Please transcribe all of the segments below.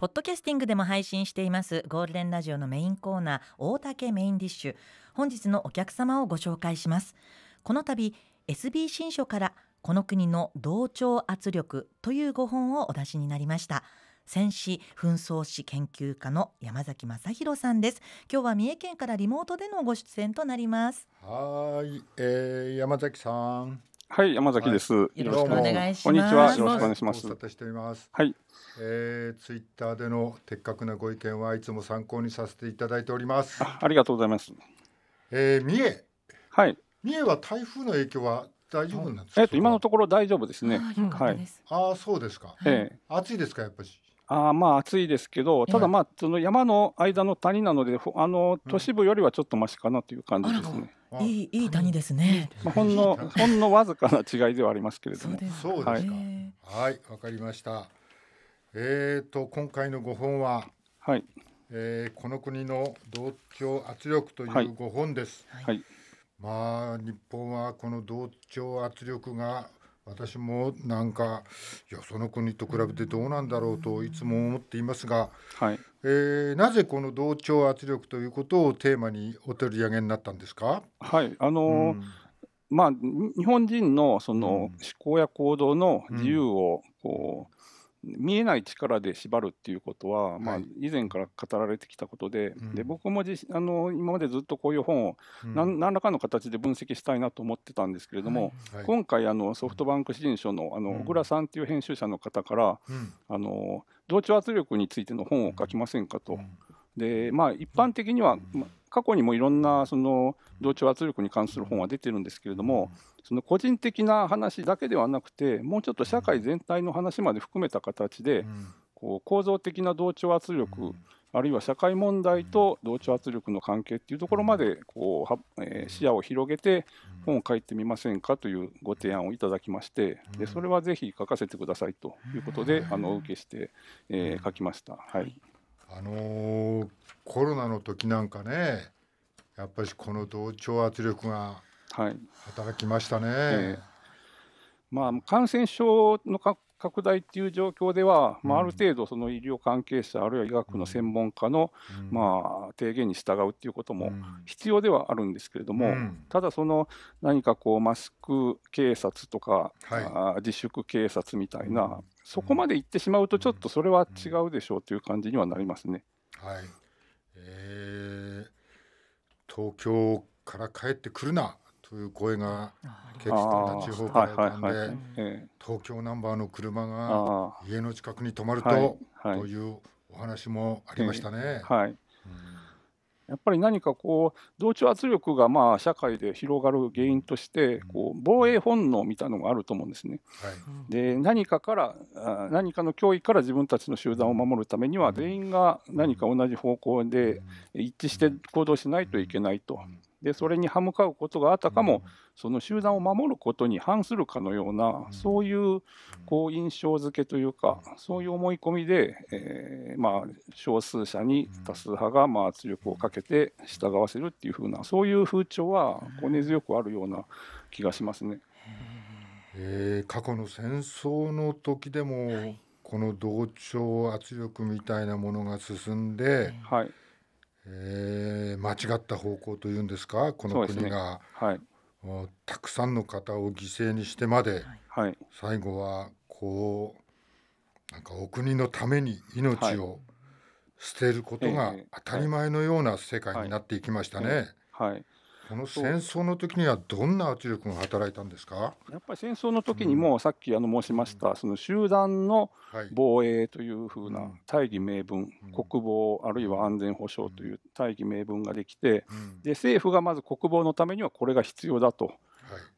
ポッドキャスティングでも配信していますゴールデンラジオのメインコーナー大竹メインディッシュ本日のお客様をご紹介しますこの度 SB 新書からこの国の同調圧力というご本をお出しになりました戦士紛争史研究家の山崎正弘さんです今日は三重県からリモートでのご出演となりますはい、えー、山崎さんはい、山崎です。よろしくお願いします。こんにちは。よろしくお願いします。はい。えー、ツイッターでの的確なご意見はいつも参考にさせていただいております。ありがとうございます。えー、三重。はい。三重は台風の影響は大丈夫なんですか。えっと今のところ大丈夫ですね。はい。ああそうですか。ええ。暑いですかやっぱり。あまあ暑いですけど、ただまあその山の間の谷なので、あの都市部よりはちょっとましかなという感じですね。いいいい谷ですね。まあ、ほんのほんのわずかな違いではありますけれども。そうですか。はい、わ、かりました。えっ、ー、と今回の五本は、はい、えー、この国の同調圧力という五本です。はい、はい、まあ日本はこの同調圧力が私もなんかいやその国と比べてどうなんだろうといつも思っていますが、はいえー、なぜこの同調圧力ということをテーマにお取り上げになったんですか、はいあのーうん、まあ、日本人のその思考や行動の自由をこう、見えない力で縛るっていうことは、はい、まあ、以前から語られてきたことでうん、で僕もあの今までずっとこういう本を何,、らかの形で分析したいなと思ってたんですけれども、はい、今回あのソフトバンク新書のあの小倉さんっていう編集者の方から、あの同調圧力についての本を書きませんかと。でまあ、一般的には、過去にもいろんなその同調圧力に関する本は出てるんですけれども、その個人的な話だけではなくて、もうちょっと社会全体の話まで含めた形で、こう構造的な同調圧力、あるいは社会問題と同調圧力の関係っていうところまでこうは、えー、視野を広げて本を書いてみませんかというご提案をいただきましてでそれはぜひ書かせてくださいということであのお受けして、えー、書きました。はいあのー、コロナの時なんかねやっぱりこの同調圧力が働きましたね。はいえー、まあ、感染症の拡大っていう状況では、まあ、ある程度、その医療関係者、あるいは医学の専門家の、うん、まあ、提言に従うっていうことも必要ではあるんですけれども、うん、ただ、その何かこう、マスク警察とか、はい、自粛警察みたいな、そこまで行ってしまうと、ちょっとそれは違うでしょうという感じにはなりますね。はいえー、東京から帰ってくるなという声がケーキ地方から浮んで、はいはい、東京ナンバーの車が家の近くに止まると、はい、というお話もありましたね。はいやっぱり何かこう同調圧力がまあ社会で広がる原因としてこう防衛本能みたいなのがあると思うんですね。で何かから何かの脅威から自分たちの集団を守るためには全員が何か同じ方向で一致して行動しないといけないと。でそれに歯向かうことがあったかも、その集団を守ることに反するかのような、そういうこう印象付けというか、そういう思い込みで、えー、まあ、少数者に多数派がまあ圧力をかけて従わせるっていうふうな、そういう風潮はこう根強くあるような気がしますね。えー、過去の戦争の時でも、はい、この同調圧力みたいなものが進んで、はい、え間違った方向というんですかこの国が、ね、はい、たくさんの方を犠牲にしてまで、はい、最後はこうなんかお国のために命を捨てることが当たり前のような世界になっていきましたね。はい、はいこの戦争の時にはどんな圧力が働いたんですかやっぱり戦争の時にも、さっきあの申しました、その集団の防衛というふうな大義名分、国防あるいは安全保障という大義名分ができて、で政府がまず国防のためにはこれが必要だと。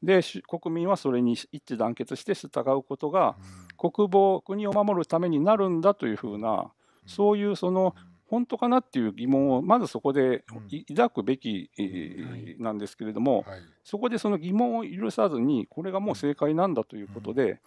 で国民はそれに一致団結して従うことが国防国を守るためになるんだというふうなそういうその本当かなっていう疑問をまずそこで抱くべき、なんですけれども、そこでその疑問を許さずにこれがもう正解なんだということで、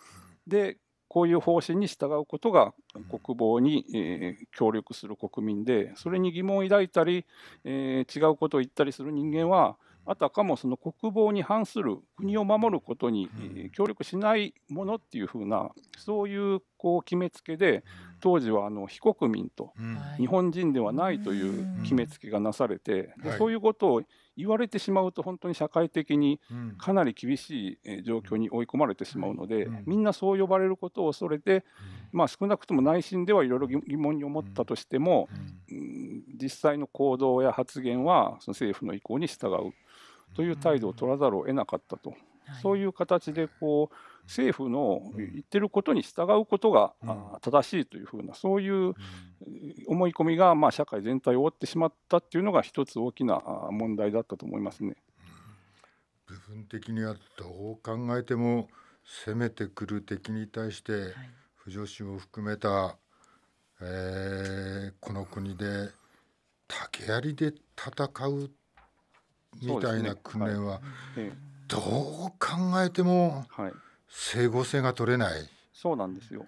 でこういう方針に従うことが国防に、えー、協力する国民でそれに疑問を抱いたり、えー、違うことを言ったりする人間はあたかもその国防に反する国を守ることに協力しないものっていうふうなそういうこう決めつけで当時はあの非国民と日本人ではないという決めつけがなされてそういうことを言われてしまうと本当に社会的にかなり厳しい状況に追い込まれてしまうのでみんなそう呼ばれることを恐れてまあ少なくとも内心ではいろいろ疑問に思ったとしても実際の行動や発言はその政府の意向に従う。という態度を取らざるを得なかったと、うんそういう形でこう政府の言ってることに従うことが、うん、正しいというふうなそういう思い込みが、まあ、社会全体を覆ってしまったっていうのが一つ大きな問題だったと思いますね。部分的にはどう考えても攻めてくる敵に対して、は不女子を含めた、えー、この国で竹槍で戦うみたいな訓練は、どう考えても整合性が取れない。はい、そうなんですよ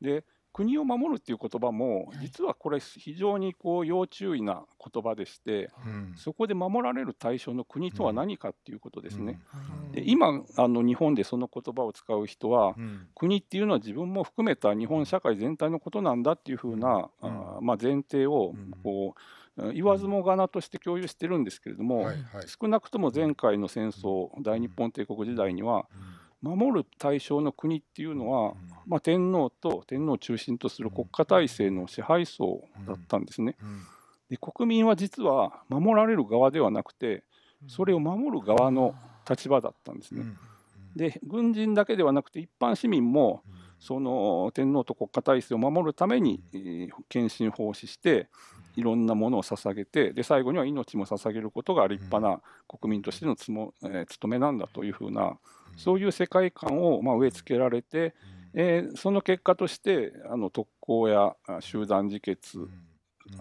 で国を守るっていう言葉も実はこれ非常にこう要注意な言葉でして、うん、そこで守られる対象の国とは何かっていうことですね。うんうん、で今あの日本でその言葉を使う人は、国っていうのは自分も含めた日本社会全体のことなんだっていうふうな、あまあ、前提をこう、言わずもがなとして共有してるんですけれども、はいはい、少なくとも前回の戦争、大日本帝国時代には、守る対象の国っていうのは、まあ、天皇と天皇を中心とする国家体制の支配層だったんですね。で国民は実は守られる側ではなくてそれを守る側の立場だったんですね。で軍人だけではなくて一般市民もその天皇と国家体制を守るために、えー、献身奉仕していろんなものを捧げてで最後には命も捧げることが立派な国民としてのつも、えー、務めなんだというふうなそういう世界観をまあ植え付けられて、えー、その結果としてあの特攻や集団自決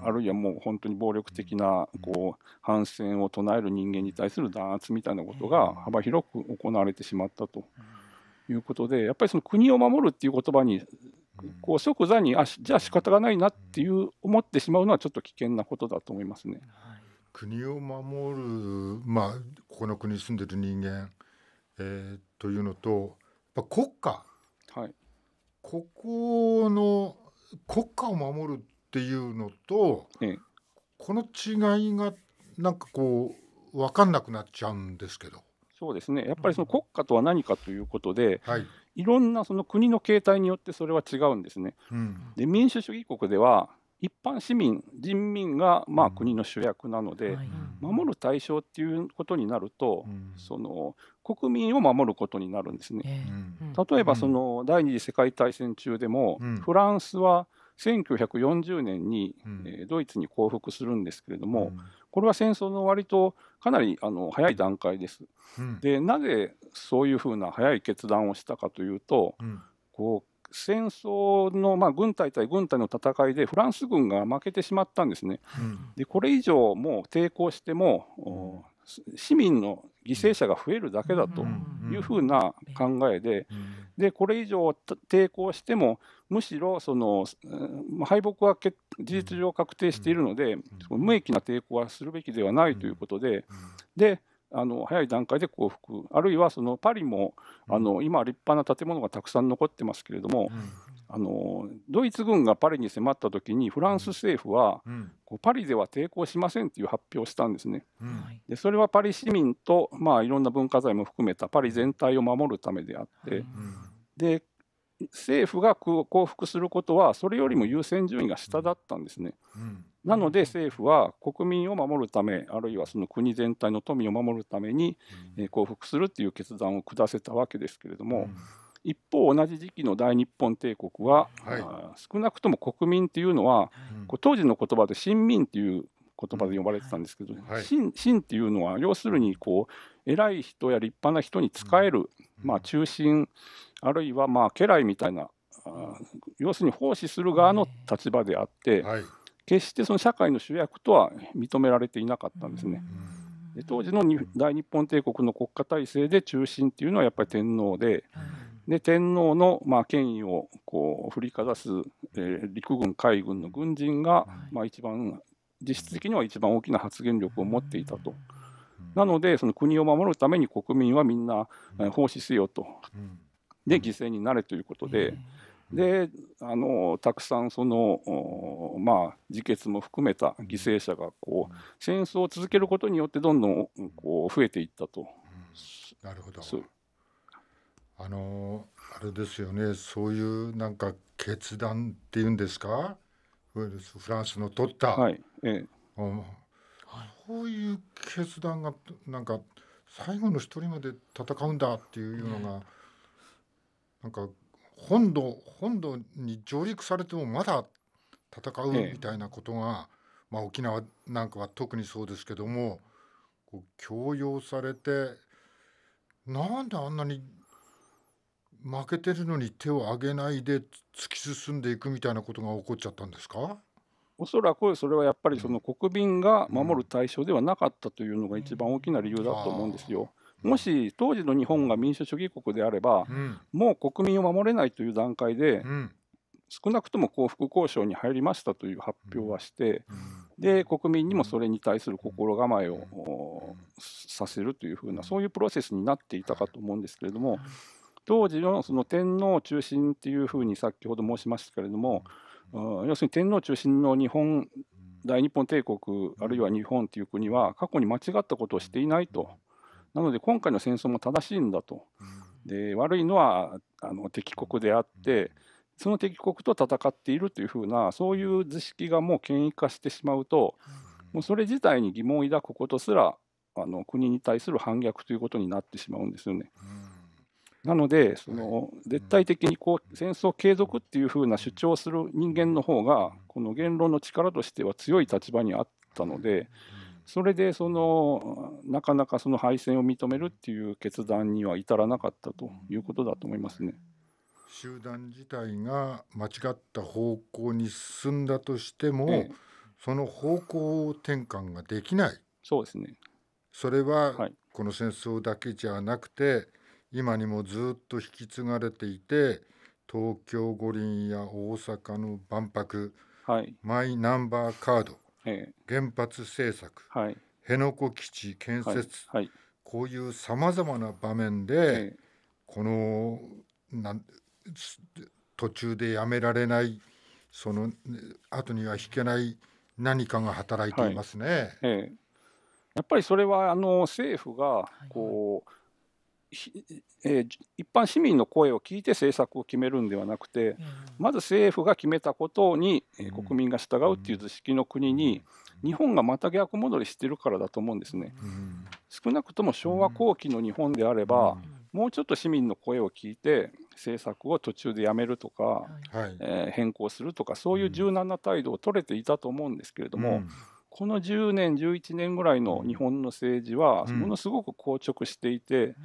あるいはもう本当に暴力的なこう反戦を唱える人間に対する弾圧みたいなことが幅広く行われてしまったということでやっぱりその国を守るっていう言葉にこう即座にあじゃあ仕方がないなっていう思ってしまうのはちょっと危険なことだと思いますね。国を守る、まあ、ここの国に住んでる人間、えー、というのとや国家、はい、ここの国家を守るっていうのと、ええ、この違いがなんかこう分かんなくなっちゃうんですけど。そうですねやっぱりその国家とは何かということで、うんはい、いろんなその国の形態によってそれは違うんですね。うん、で民主主義国では一般市民人民がまあ国の主役なので、うんはい、守る対象っていうことになると、うん、その国民を守ることになるんですね。えー、例えばその第二次世界大戦中でも、フランスは、うん1940年に、うん、えー、ドイツに降伏するんですけれども、うん、これは戦争の割とかなりあの早い段階です。うん、でなぜそういうふうな早い決断をしたかというと、こう戦争の、まあ、軍隊対軍隊の戦いでフランス軍が負けてしまったんですね。でこれ以上もう抵抗しても、市民の犠牲者が増えるだけだというふうな考えで、でこれ以上抵抗しても、むしろその、敗北は事実上確定しているので、無益な抵抗はするべきではないということで、であの早い段階で降伏、あるいはそのパリもあの今、立派な建物がたくさん残ってますけれども、あのドイツ軍がパリに迫った時にフランス政府は、うん、こうパリでは抵抗しませんという発表をしたんですね。うん、でそれはパリ市民と、まあ、いろんな文化財も含めたパリ全体を守るためであって、うん、で政府が降伏することはそれよりも優先順位が下だったんですね。なので政府は国民を守るためあるいはその国全体の富を守るために、え降伏するという決断を下せたわけですけれども。一方同じ時期の大日本帝国は、はい、少なくとも国民というのは、うん、当時の言葉で親民という言葉で呼ばれてたんですけど、臣、というのは要するにこう偉い人や立派な人に仕える、うん、まあ、中心あるいはまあ家来みたいな、うん、要するに奉仕する側の立場であって、はい、決してその社会の主役とは認められていなかったんですね。うん、当時の大日本帝国の国家体制で中心っていうのはやっぱり天皇で、で天皇のまあ権威をこう振りかざす、えー、陸軍海軍の軍人がまあ一番実質的には一番大きな発言力を持っていたと。なのでその国を守るために国民はみんな奉仕せよと。で犠牲になれということで。であのたくさんその、まあ、自決も含めた犠牲者がこう戦争を続けることによってどんどんこう増えていったと。なるほどあのあれですよねそういうなんか決断っていうんですかフランスの取った、はいええ、そういう決断がなんか最後の一人まで戦うんだっていうのが、なんか本土本土に上陸されてもまだ戦うみたいなことが、まあ、沖縄なんかは特にそうですけどもこう強要されてなんであんなに負けてるのに手を上げないで突き進んでいくみたいなことが起こっちゃったんですかおそらくそれはやっぱりその国民が守る対象ではなかったというのが一番大きな理由だと思うんですよ。もし当時の日本が民主主義国であれば、うん、もう国民を守れないという段階で、うん、少なくとも幸福交渉に入りましたという発表はして、うん、で国民にもそれに対する心構えを、させるというふうなそういうプロセスになっていたかと思うんですけれども。当時のその天皇中心っていうふうに先ほど申しましたけれども、うん、要するに天皇中心の日本大日本帝国あるいは日本という国は過去に間違ったことをしていないとなので今回の戦争も正しいんだとで悪いのはあの敵国であってその敵国と戦っているというふうなそういう図式がもう権威化してしまうともうそれ自体に疑問を抱くことすらあの国に対する反逆ということになってしまうんですよね。なので、その絶対的にこう戦争継続っていうふうな主張する人間の方が、この言論の力としては強い立場にあったので、それでそのなかなかその敗戦を認めるっていう決断には至らなかったということだと思いますね。集団自体が間違った方向に進んだとしても、その方向転換ができない。そうですね。それは、この戦争だけじゃなくて、はい今にもずっと引き継がれていて東京五輪や大阪の万博、はい、マイナンバーカード、えー、原発政策、はい、辺野古基地建設、はい、こういうさまざまな場面で、えー、このな途中でやめられないその後には引けない何かが働いていますね。えー、やっぱりそれはあの政府がこう、え一般市民の声を聞いて政策を決めるんではなくて、まず政府が決めたことに、え国民が従うっていう図式の国に、日本がまた逆戻りしてるからだと思うんですね。少なくとも昭和後期の日本であれば、もうちょっと市民の声を聞いて政策を途中でやめるとか、はい、えー、変更するとかそういう柔軟な態度を取れていたと思うんですけれども、うん、この10年11年ぐらいの日本の政治はものすごく硬直していて、う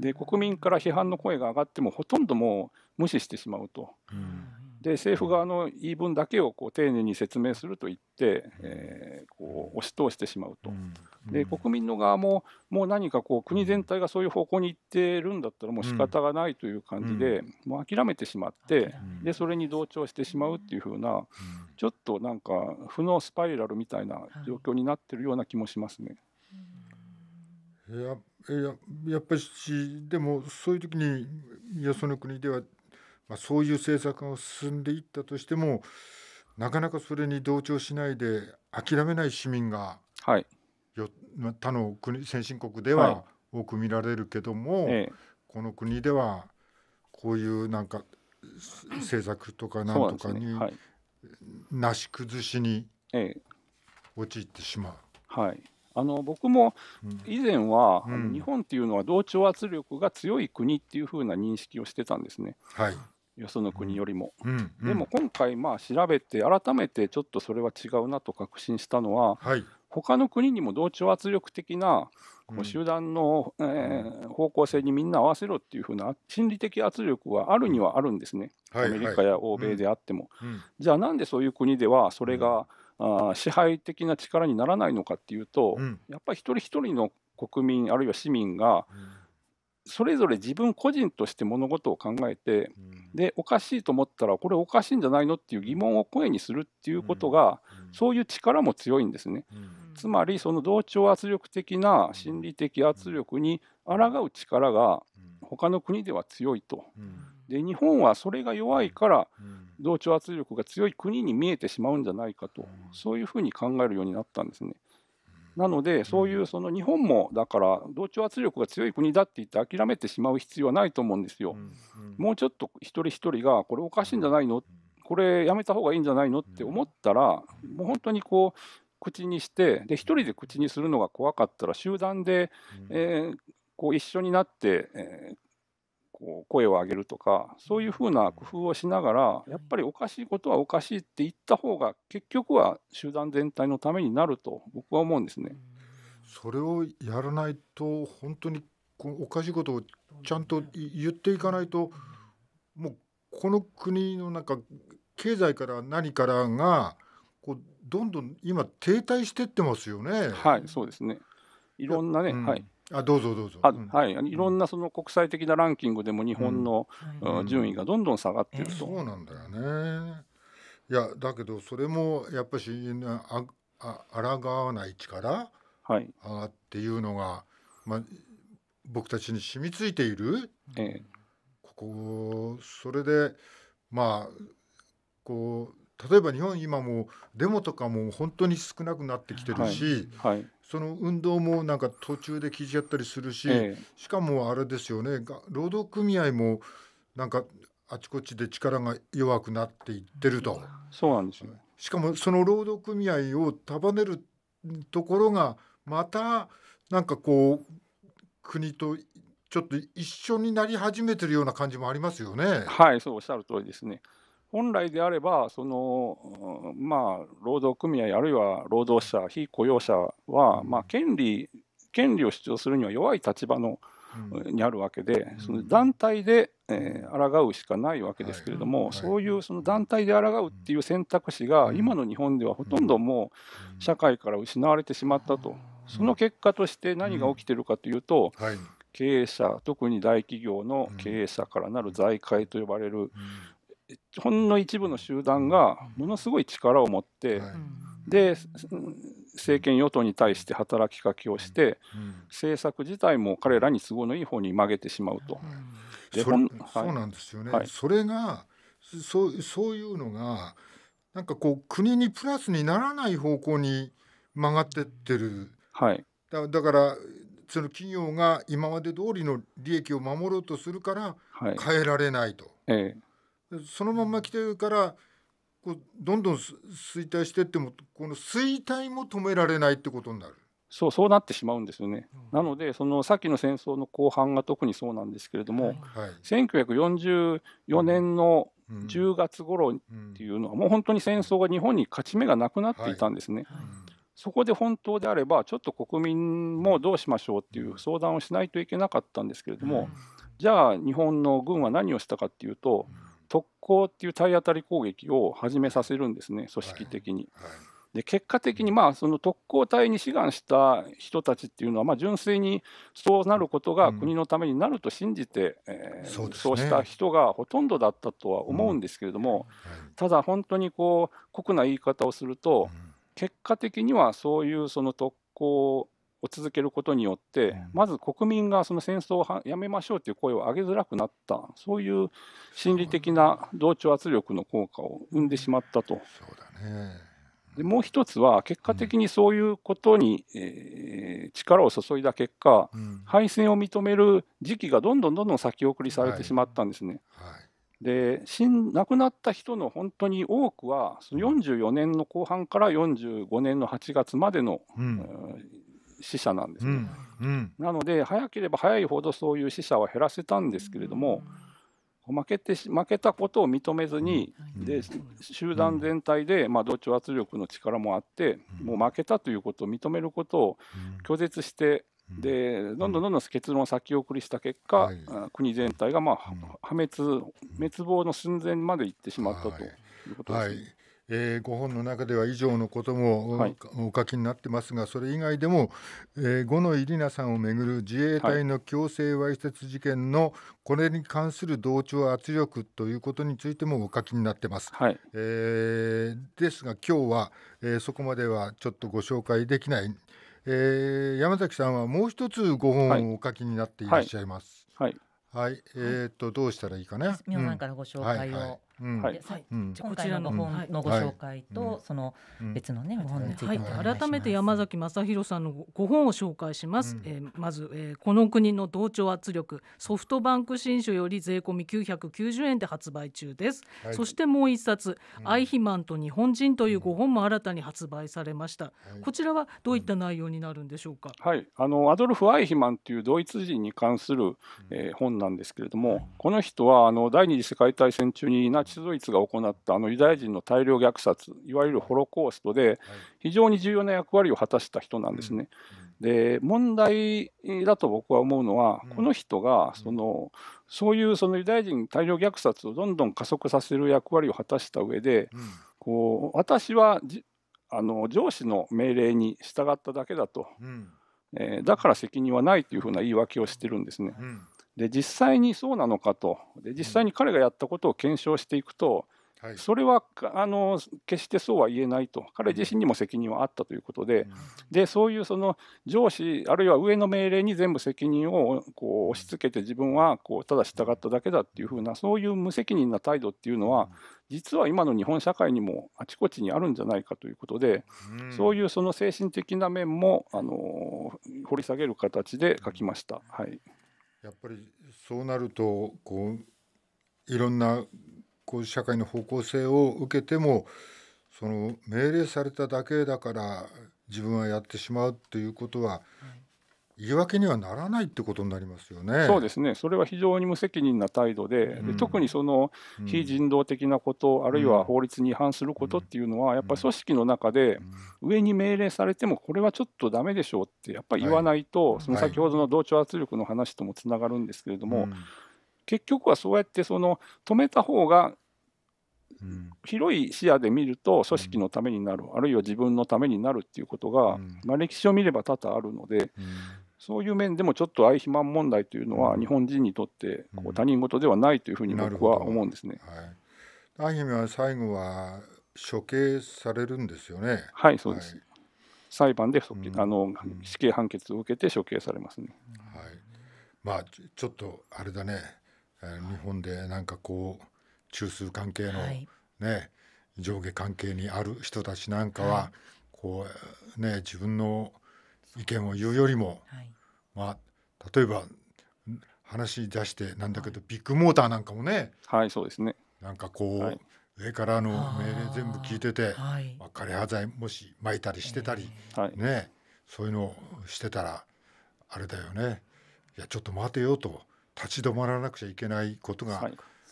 で国民から批判の声が上がってもほとんどもう無視してしまうと、うん、で政府側の言い分だけをこう丁寧に説明すると言って、えー、こう押し通してしまうと、で国民の側ももう何かこう国全体がそういう方向に行っているんだったらもう仕方がないという感じで、もう諦めてしまって、でそれに同調してしまうっていうふうな、ちょっとなんか負のスパイラルみたいな状況になってるような気もしますね。いややっぱりでもそういう時によその国では、まあ、そういう政策が進んでいったとしてもなかなかそれに同調しないで諦めない市民が、はい、よ他の国先進国では多く見られるけども、はい、この国ではこういうなんか政策とかなんとかにな、ねはい、し崩しに陥ってしまう。はいあの僕も以前は、うん、日本っていうのは同調圧力が強い国っていうふうな認識をしてたんですね、はい、よその国よりも。うんうん、でも今回、まあ、調べて、改めてちょっとそれは違うなと確信したのは、はい、他の国にも同調圧力的なこう集団の、えー、方向性にみんな合わせろっていうふうな心理的圧力はあるにはあるんですね、はい、アメリカや欧米であっても。じゃあ、なんでそういう国ではそれが、支配的な力にならないのかっていうと、うん、やっぱり一人一人の国民あるいは市民が、それぞれ自分個人として物事を考えて、でおかしいと思ったらこれおかしいんじゃないのっていう疑問を声にするっていうことが、そういう力も強いんですね、つまりその同調圧力的な心理的圧力に抗う力が他の国では強いと、で日本はそれが弱いから、同調圧力が強い国に見えてしまうんじゃないかと、そういうふうに考えるようになったんですね。なので、そういうその日本もだから、同調圧力が強い国だって言って諦めてしまう必要はないと思うんですよ。もうちょっと一人一人が、これおかしいんじゃないの、これやめた方がいいんじゃないのって思ったら、もう本当にこう、口にして、で一人で口にするのが怖かったら、集団で、えー、こう一緒になって、えー、こう声を上げるとかそういうふうな工夫をしながらやっぱりおかしいことはおかしいって言った方が結局は集団全体のためになると僕は思うんですね。それをやらないと本当におかしいことをちゃんと言っていかないともうこの国の中経済から何からがこうどんどん今停滞してってますよね。はいそうですねいろんなね、うん、はいあどうぞどうぞ。あはい、いろんなその国際的なランキングでも日本の、うん順位がどんどん下がってると。そうなんだよね。いやだけどそれもやっぱしああ抗わない力、はい、あっていうのが、まあ、僕たちに染みついている。ええ、ここそれでまあこう例えば日本今もデモとかも本当に少なくなってきてるし、はいはい、その運動もなんか途中で聞いちゃったりするし、ええ、しかもあれですよね労働組合もなんかあちこちで力が弱くなっていってると。そうなんですよ、ね、しかもその労働組合を束ねるところがまたなんかこう国とちょっと一緒になり始めてるような感じもありますよね。はい、そうおっしゃる通りですね。本来であればその、まあ、労働組合あるいは労働者非雇用者は、まあ、権利権利を主張するには弱い立場の、にあるわけで、その団体で、えー、抗うしかないわけですけれども、そういうその団体で抗うっていう選択肢が今の日本ではほとんどもう社会から失われてしまったと。その結果として何が起きているかというと、経営者特に大企業の経営者からなる財界と呼ばれるほんの一部の集団がものすごい力を持って、で政権与党に対して働きかけをして、政策自体も彼らに都合のいい方に曲げてしまうと。でそそうなんですよね、はい、それがそうそういうのがなんかこう国にプラスにならない方向に曲がってってる、はい、だだからその企業が今まで通りの利益を守ろうとするから変えられないと。はい、ええそのまま来てるからこうどんどん衰退してってもこの衰退も止められないってことになる。そうそうなってしまうんですよね、うん、なのでそのさっきの戦争の後半が特にそうなんですけれども、はい、1944年の10月頃っていうのは、もう本当に戦争が日本に勝ち目がなくなっていたんですね、はいうん、そこで本当であればちょっと国民もどうしましょうっていう相談をしないといけなかったんですけれども、じゃあ日本の軍は何をしたかっていうと、うん特攻っていう体当たり攻撃を始めさせるんですね、組織的に。はいはい、で結果的にまあその特攻隊に志願した人たちっていうのはまあ純粋にそうなることが国のためになると信じて、うえそう、ね、そうした人がほとんどだったとは思うんですけれども、うんはい、ただ本当にこう酷な言い方をすると、結果的にはそういうその特攻を続けることによって、まず国民がその戦争をやめましょうという声を上げづらくなった、そういう心理的な同調圧力の効果を生んでしまったと。そうだねでもう一つは、結果的にそういうことに、うん、えー、力を注いだ結果、うん、敗戦を認める時期がどんどんどんどん先送りされてしまったんですね。はいはいで亡くなった人の本当に多くは、その44年の後半から45年の8月までの、うん、死者なんですね、うん、なので早ければ早いほどそういう死者は減らせたんですけれども、負けて負けたことを認めずに、で集団全体で、まあ、同調圧力の力もあって、もう負けたということを認めることを拒絶して、でどんどんどんどん結論を先送りした結果、国全体が、まあ破滅滅亡の寸前まで行ってしまったということです、はいえー、ご本の中では以上のことも、はい、お書きになってますがそれ以外でも、えー、五野入奈さんをめぐる自衛隊の強制わいせつ事件の、これに関する同調圧力ということについてもお書きになってます。はい、えー、ですが今日は、えー、そこまではちょっとご紹介できない、えー、山崎さんはもう一つご本をお書きになっていらっしゃいます。はい、はいはい、えー、っとどうしたらいいかね。皆さんからご紹介を、うんはいはい、はい、今回の本のご紹介と、その別のね、ご本について、改めて山崎正弘さんのご本を紹介します、えまず、えこの国の同調圧力ソフトバンク新書より税込み九百九十円で発売中です、そしてもう一冊、アイヒマンと日本人というご本も新たに発売されました、こちらはどういった内容になるんでしょうかはいあのアドルフ・アイヒマンというドイツ人に関する、え本なんですけれども、この人はあの第二次世界大戦中にナチドイツが行ったあのユダヤ人の大量虐殺いわゆるホロコーストで非常に重要な役割を果たした人なんですね。で問題だと僕は思うのは、この人がその、そういうそのユダヤ人大量虐殺をどんどん加速させる役割を果たした上で、こう私はあの上司の命令に従っただけだと、えー、だから責任はないというふうな言い訳をしてるんですね。で実際にそうなのかとで実際に彼がやったことを検証していくと、それはあの決してそうは言えないと彼自身にも責任はあったということでうん、でそういうその上司あるいは上の命令に全部責任をこう押し付けて自分はこうただ従っただけだっていうふうなそういう無責任な態度っていうのは、うん、実は今の日本社会にもあちこちにあるんじゃないかということで、うん、そういうその精神的な面もあの掘り下げる形で書きました。はいやっぱりそうなるとこういろんなこう社会の方向性を受けてもその命令されただけだから自分はやってしまうということは言い訳にはならないってことになりますよね。そうですね、それは非常に無責任な態度で、うん、で特にその非人道的なこと、うん、あるいは法律に違反することっていうのは、やっぱり組織の中で、上に命令されても、これはちょっとダメでしょうって、やっぱり言わないと、はい、その先ほどの同調圧力の話ともつながるんですけれども、はい、結局はそうやってその止めた方がうん、広い視野で見ると組織のためになる、うん、あるいは自分のためになるっていうことが、うん、まあ、歴史を見れば多々あるので、そういう面でもちょっと愛肥満問題というのは日本人にとってこう他人事ではないというふうに僕は思うんですね。うん、はい、愛媛は最後は処刑されるんですよね。はい、そうです。はい、裁判で、うん、あの死刑判決を受けて処刑されますね。はい。まあちょっとあれだね。日本でなんかこう中枢関係のね、はい、上下関係にある人たちなんかは、こうね自分の意見を言うよりも、はい、まあ例えば話出してなんだけど、ビッグモーターなんかもねはいそうですねなんかこう、はい、上からの命令全部聞いてて、はいまあ、枯葉剤もし撒いたりしてたり、えー、ねそういうのをしてたらあれだよねいやちょっと待てよと立ち止まらなくちゃいけないことが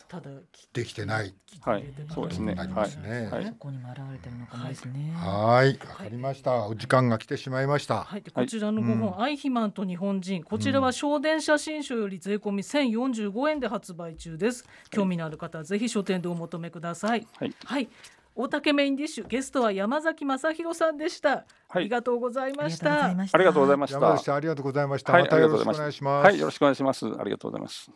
ただできてない。はい、そうですね。ありますね。はい、ここにも現れてるのかもですね。はい、わかりました。お時間が来てしまいました。はい、こちらの5本、アイヒマンと日本人、こちらは小電車新書より税込み1045円で発売中です。興味のある方はぜひ書店でお求めください。はい。大竹メインディッシュゲストは山崎正弘さんでした、ありがとうございましたありがとうございましたありがとうございましたまたよろしくお願いしますはいよろしくお願いしますありがとうございます